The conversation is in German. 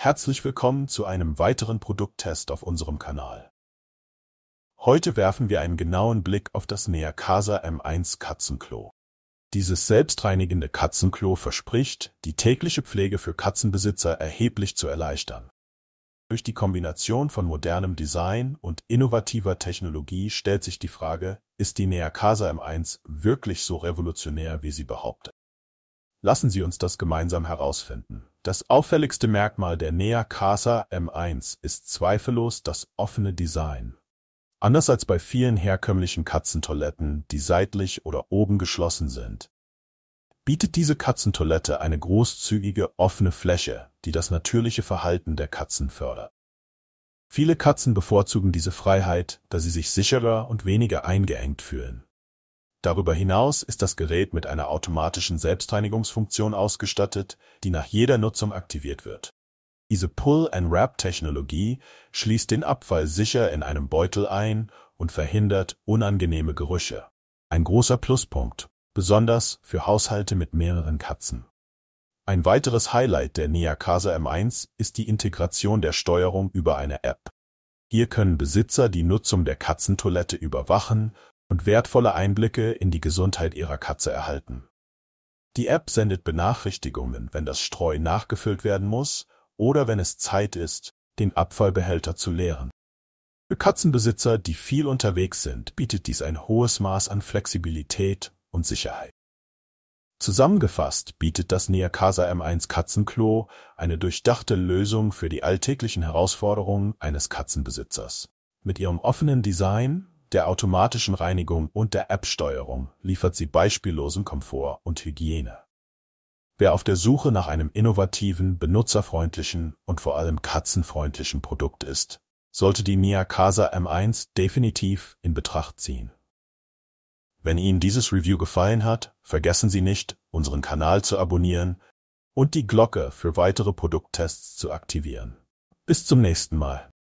Herzlich willkommen zu einem weiteren Produkttest auf unserem Kanal. Heute werfen wir einen genauen Blick auf das Neacasa M1 Katzenklo. Dieses selbstreinigende Katzenklo verspricht, die tägliche Pflege für Katzenbesitzer erheblich zu erleichtern. Durch die Kombination von modernem Design und innovativer Technologie stellt sich die Frage, ist die Neacasa M1 wirklich so revolutionär, wie sie behauptet? Lassen Sie uns das gemeinsam herausfinden. Das auffälligste Merkmal der Nea Casa M1 ist zweifellos das offene Design. Anders als bei vielen herkömmlichen Katzentoiletten, die seitlich oder oben geschlossen sind, bietet diese Katzentoilette eine großzügige, offene Fläche, die das natürliche Verhalten der Katzen fördert. Viele Katzen bevorzugen diese Freiheit, da sie sich sicherer und weniger eingeengt fühlen. Darüber hinaus ist das Gerät mit einer automatischen Selbstreinigungsfunktion ausgestattet, die nach jeder Nutzung aktiviert wird. Diese Pull-and-Wrap-Technologie schließt den Abfall sicher in einem Beutel ein und verhindert unangenehme Gerüche. Ein großer Pluspunkt, besonders für Haushalte mit mehreren Katzen. Ein weiteres Highlight der Niakasa M1 ist die Integration der Steuerung über eine App. Hier können Besitzer die Nutzung der Katzentoilette überwachen und wertvolle Einblicke in die Gesundheit ihrer Katze erhalten. Die App sendet Benachrichtigungen, wenn das Streu nachgefüllt werden muss oder wenn es Zeit ist, den Abfallbehälter zu leeren. Für Katzenbesitzer, die viel unterwegs sind, bietet dies ein hohes Maß an Flexibilität und Sicherheit. Zusammengefasst bietet das Niacasa M1 Katzenklo eine durchdachte Lösung für die alltäglichen Herausforderungen eines Katzenbesitzers. Mit ihrem offenen Design, der automatischen Reinigung und der App-Steuerung liefert sie beispiellosen Komfort und Hygiene. Wer auf der Suche nach einem innovativen, benutzerfreundlichen und vor allem katzenfreundlichen Produkt ist, sollte die Mia Casa M1 definitiv in Betracht ziehen. Wenn Ihnen dieses Review gefallen hat, vergessen Sie nicht, unseren Kanal zu abonnieren und die Glocke für weitere Produkttests zu aktivieren. Bis zum nächsten Mal.